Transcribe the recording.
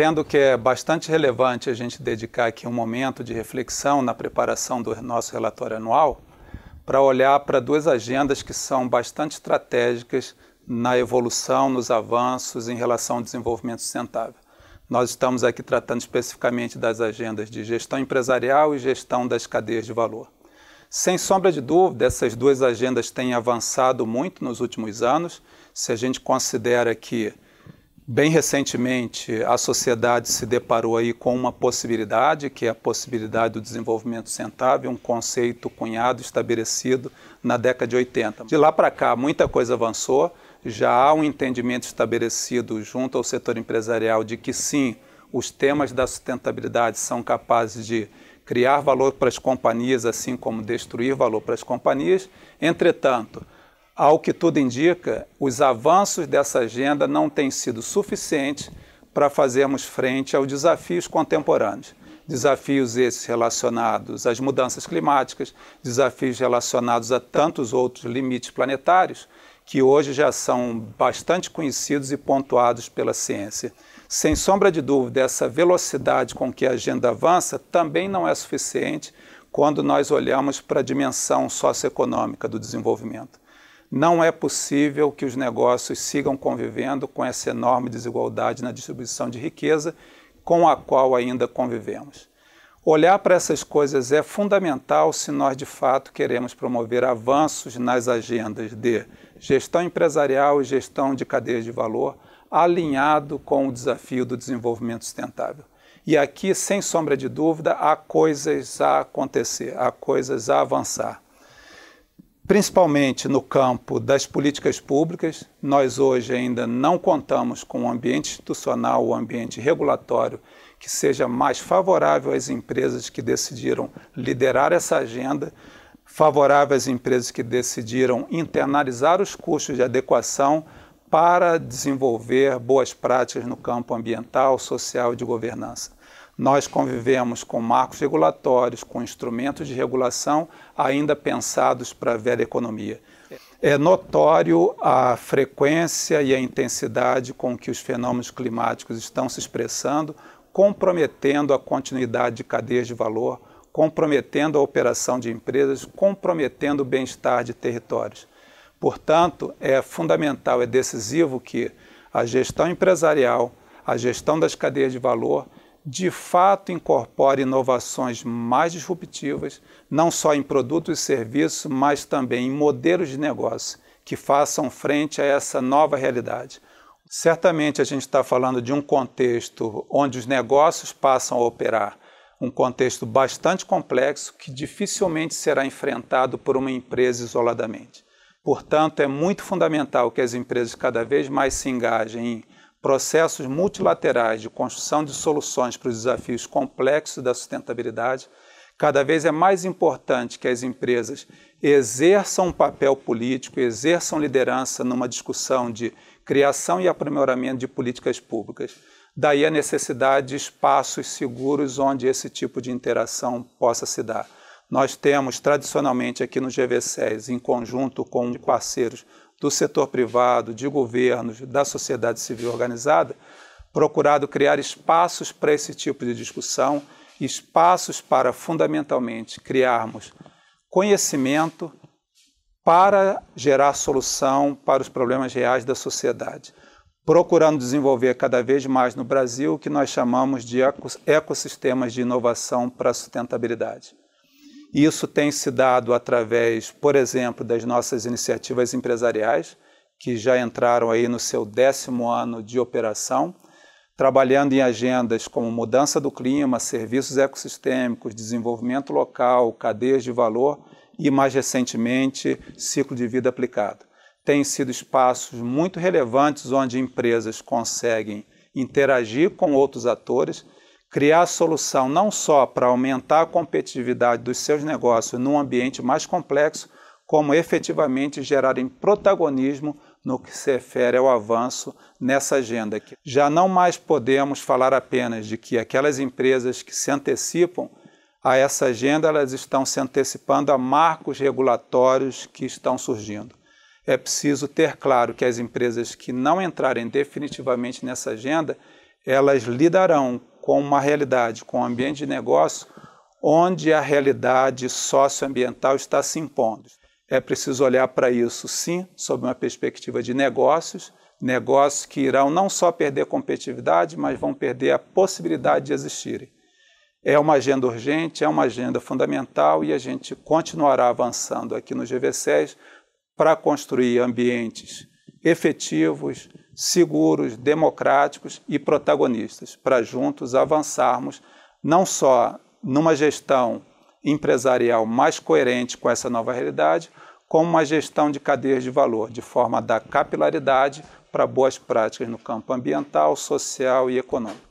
entendo que é bastante relevante a gente dedicar aqui um momento de reflexão na preparação do nosso relatório anual para olhar para duas agendas que são bastante estratégicas na evolução, nos avanços em relação ao desenvolvimento sustentável. Nós estamos aqui tratando especificamente das agendas de gestão empresarial e gestão das cadeias de valor. Sem sombra de dúvida, essas duas agendas têm avançado muito nos últimos anos. Se a gente considera que Bem recentemente, a sociedade se deparou aí com uma possibilidade, que é a possibilidade do desenvolvimento sustentável, um conceito cunhado, estabelecido na década de 80. De lá para cá, muita coisa avançou, já há um entendimento estabelecido junto ao setor empresarial de que sim, os temas da sustentabilidade são capazes de criar valor para as companhias, assim como destruir valor para as companhias. Entretanto, ao que tudo indica, os avanços dessa agenda não têm sido suficientes para fazermos frente aos desafios contemporâneos. Desafios esses relacionados às mudanças climáticas, desafios relacionados a tantos outros limites planetários que hoje já são bastante conhecidos e pontuados pela ciência. Sem sombra de dúvida, essa velocidade com que a agenda avança também não é suficiente quando nós olhamos para a dimensão socioeconômica do desenvolvimento. Não é possível que os negócios sigam convivendo com essa enorme desigualdade na distribuição de riqueza com a qual ainda convivemos. Olhar para essas coisas é fundamental se nós de fato queremos promover avanços nas agendas de gestão empresarial e gestão de cadeias de valor, alinhado com o desafio do desenvolvimento sustentável. E aqui, sem sombra de dúvida, há coisas a acontecer, há coisas a avançar principalmente no campo das políticas públicas. Nós hoje ainda não contamos com um ambiente institucional, um ambiente regulatório que seja mais favorável às empresas que decidiram liderar essa agenda, favorável às empresas que decidiram internalizar os custos de adequação para desenvolver boas práticas no campo ambiental, social e de governança. Nós convivemos com marcos regulatórios, com instrumentos de regulação ainda pensados para a velha economia. É notório a frequência e a intensidade com que os fenômenos climáticos estão se expressando, comprometendo a continuidade de cadeias de valor, comprometendo a operação de empresas, comprometendo o bem-estar de territórios. Portanto, é fundamental, é decisivo que a gestão empresarial, a gestão das cadeias de valor de fato incorpore inovações mais disruptivas, não só em produtos e serviços, mas também em modelos de negócio que façam frente a essa nova realidade. Certamente a gente está falando de um contexto onde os negócios passam a operar, um contexto bastante complexo que dificilmente será enfrentado por uma empresa isoladamente. Portanto, é muito fundamental que as empresas cada vez mais se engajem em processos multilaterais de construção de soluções para os desafios complexos da sustentabilidade, cada vez é mais importante que as empresas exerçam um papel político, exerçam liderança numa discussão de criação e aprimoramento de políticas públicas. Daí a necessidade de espaços seguros onde esse tipo de interação possa se dar. Nós temos, tradicionalmente, aqui no GV6, em conjunto com parceiros do setor privado, de governos, da sociedade civil organizada, procurado criar espaços para esse tipo de discussão, espaços para, fundamentalmente, criarmos conhecimento para gerar solução para os problemas reais da sociedade, procurando desenvolver cada vez mais no Brasil o que nós chamamos de ecossistemas de inovação para a sustentabilidade. Isso tem se dado através, por exemplo, das nossas iniciativas empresariais, que já entraram aí no seu décimo ano de operação, trabalhando em agendas como mudança do clima, serviços ecossistêmicos, desenvolvimento local, cadeias de valor e, mais recentemente, ciclo de vida aplicado. Têm sido espaços muito relevantes onde empresas conseguem interagir com outros atores criar solução não só para aumentar a competitividade dos seus negócios num ambiente mais complexo, como efetivamente gerarem protagonismo no que se refere ao avanço nessa agenda. Já não mais podemos falar apenas de que aquelas empresas que se antecipam a essa agenda, elas estão se antecipando a marcos regulatórios que estão surgindo. É preciso ter claro que as empresas que não entrarem definitivamente nessa agenda, elas lidarão com uma realidade, com um ambiente de negócio onde a realidade socioambiental está se impondo. É preciso olhar para isso, sim, sob uma perspectiva de negócios, negócios que irão não só perder competitividade, mas vão perder a possibilidade de existirem. É uma agenda urgente, é uma agenda fundamental e a gente continuará avançando aqui no GV6 para construir ambientes efetivos, seguros, democráticos e protagonistas, para juntos avançarmos não só numa gestão empresarial mais coerente com essa nova realidade, como uma gestão de cadeias de valor, de forma a dar capilaridade para boas práticas no campo ambiental, social e econômico.